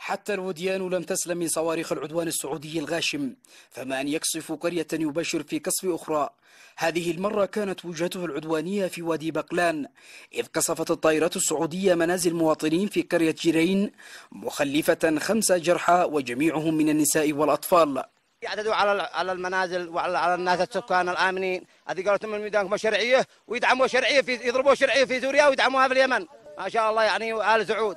حتى الوديان لم تسلم من صواريخ العدوان السعودي الغاشم فما أن يقصف قرية يباشر في قصف أخرى هذه المرة كانت وجهته العدوانية في وادي بقلان إذ قصفت الطائرات السعودية منازل مواطنين في قرية جيرين مخلفة خمسة جرحى وجميعهم من النساء والأطفال يعتدوا على على المنازل وعلى على الناس السكان الامنين هذه قالت من ميدانكم شرعيه ويدعموا شرعيه في يضربوا شرعيه في سوريا ويدعموها في اليمن ما شاء الله يعني ال سعود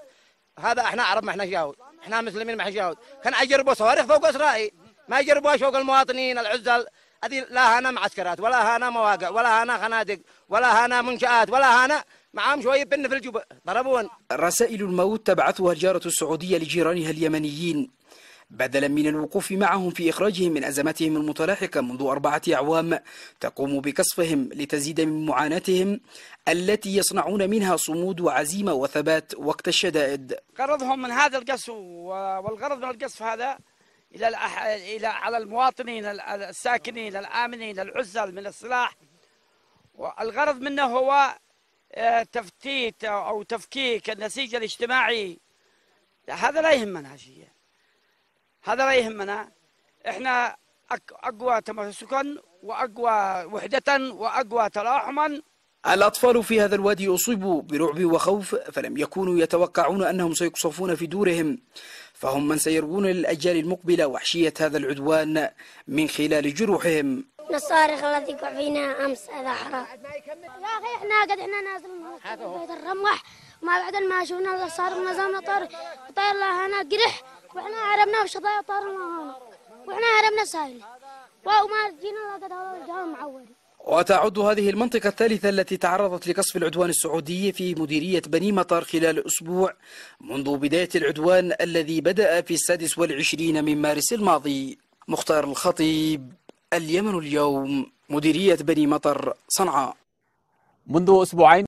هذا احنا عرب ما احنا يهود احنا مسلمين مع اليهود كان يجربوا صواريخ فوق اسرائيل ما يجربوها فوق المواطنين العزل هذه لا هنا معسكرات ولا هنا مواقع ولا هنا خنادق ولا هنا منشآت ولا هنا معهم شوية بن في الجبل ضربون رسائل الموت تبعثها الجارة السعودية لجيرانها اليمنيين بدلا من الوقوف معهم في إخراجهم من أزمتهم المتلاحقة منذ أربعة أعوام تقوم بكصفهم لتزيد من معاناتهم التي يصنعون منها صمود وعزيمة وثبات وقت الشدائد غرضهم من هذا القصف والغرض من القصف هذا إلى إلى على المواطنين الساكنين الآمنين العزل من السلاح والغرض منه هو آه، تفتيت أو تفكيك النسيج الاجتماعي هذا لا يهمنا شيء هذا لا يهمنا احنا اقوى تماسكا واقوى وحده واقوى تراحما الأطفال في هذا الوادي أصيبوا برعب وخوف فلم يكونوا يتوقعون أنهم سيقصفون في دورهم فهم من سيروون للأجيال المقبلة وحشية هذا العدوان من خلال جروحهم الصارخ الذي يقع فينا أمس هذا حرام يا أخي إحنا قد إحنا نازل بيت الرمح ما بعد ما شفنا صار نظامنا طار طير هنا قرح وإحنا شطايا شظايا طاروا واحنا هربنا سايل وما جينا لقد جاء معوري وتعد هذه المنطقة الثالثة التي تعرضت لقصف العدوان السعودي في مديرية بني مطر خلال أسبوع منذ بداية العدوان الذي بدأ في السادس والعشرين من مارس الماضي مختار الخطيب اليمن اليوم مديرية بني مطر صنعاء منذ أسبوعين